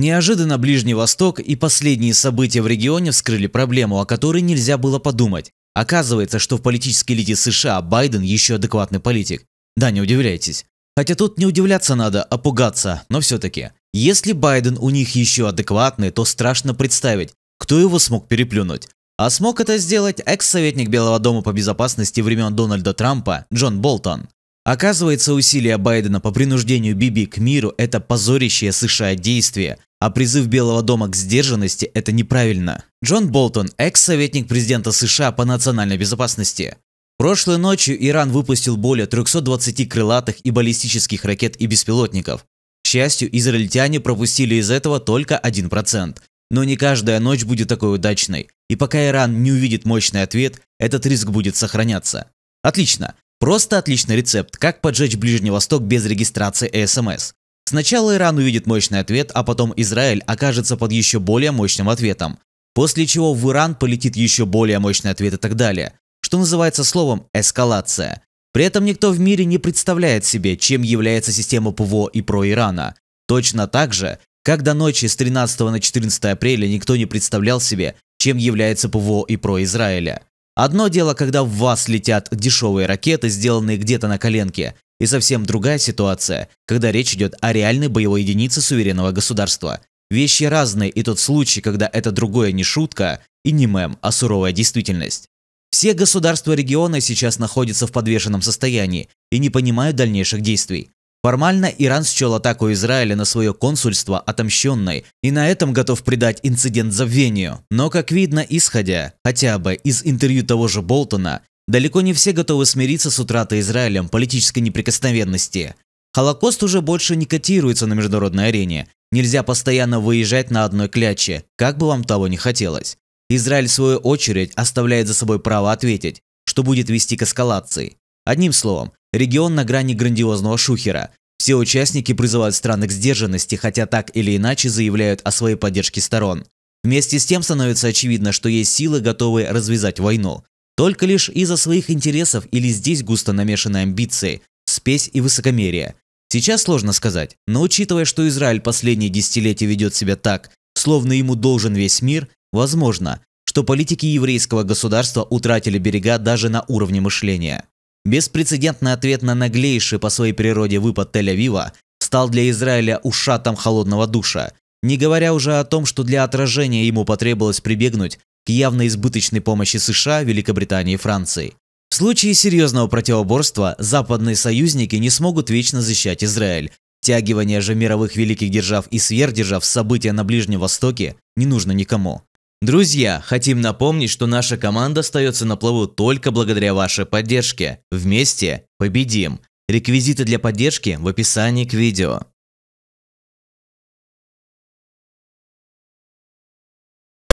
Неожиданно Ближний Восток и последние события в регионе вскрыли проблему, о которой нельзя было подумать. Оказывается, что в политической элите США Байден еще адекватный политик. Да, не удивляйтесь. Хотя тут не удивляться надо, а пугаться, но все-таки. Если Байден у них еще адекватный, то страшно представить, кто его смог переплюнуть. А смог это сделать экс-советник Белого дома по безопасности времен Дональда Трампа Джон Болтон. Оказывается, усилия Байдена по принуждению Биби к миру – это позорящее США действие, а призыв Белого дома к сдержанности – это неправильно. Джон Болтон, экс-советник президента США по национальной безопасности. Прошлой ночью Иран выпустил более 320 крылатых и баллистических ракет и беспилотников. К счастью, израильтяне пропустили из этого только 1%. Но не каждая ночь будет такой удачной. И пока Иран не увидит мощный ответ, этот риск будет сохраняться. Отлично. Просто отличный рецепт, как поджечь Ближний Восток без регистрации СМС. Сначала Иран увидит мощный ответ, а потом Израиль окажется под еще более мощным ответом. После чего в Иран полетит еще более мощный ответ и так далее. Что называется словом «эскалация». При этом никто в мире не представляет себе, чем является система ПВО и про Ирана. Точно так же, как до ночи с 13 на 14 апреля никто не представлял себе, чем является ПВО и про Израиля. Одно дело, когда в вас летят дешевые ракеты, сделанные где-то на коленке, и совсем другая ситуация, когда речь идет о реальной боевой единице суверенного государства. Вещи разные, и тот случай, когда это другое не шутка и не мем, а суровая действительность. Все государства региона сейчас находятся в подвешенном состоянии и не понимают дальнейших действий. Формально Иран счел атаку Израиля на свое консульство отомщенной и на этом готов придать инцидент забвению. Но, как видно, исходя хотя бы из интервью того же Болтона, Далеко не все готовы смириться с утратой Израилем политической неприкосновенности. Холокост уже больше не котируется на международной арене. Нельзя постоянно выезжать на одной кляче, как бы вам того не хотелось. Израиль, в свою очередь, оставляет за собой право ответить, что будет вести к эскалации. Одним словом, регион на грани грандиозного шухера. Все участники призывают страны к сдержанности, хотя так или иначе заявляют о своей поддержке сторон. Вместе с тем становится очевидно, что есть силы, готовые развязать войну. Только лишь из-за своих интересов или здесь густо намешаны амбиции, спесь и высокомерие. Сейчас сложно сказать, но учитывая, что Израиль последние десятилетия ведет себя так, словно ему должен весь мир, возможно, что политики еврейского государства утратили берега даже на уровне мышления. Беспрецедентный ответ на наглейший по своей природе выпад Тель-Авива стал для Израиля ушатом холодного душа, не говоря уже о том, что для отражения ему потребовалось прибегнуть к явно избыточной помощи США, Великобритании и Франции. В случае серьезного противоборства западные союзники не смогут вечно защищать Израиль. Тягивание же мировых великих держав и сверхдержав события на Ближнем Востоке не нужно никому. Друзья, хотим напомнить, что наша команда остается на плаву только благодаря вашей поддержке. Вместе победим! Реквизиты для поддержки в описании к видео.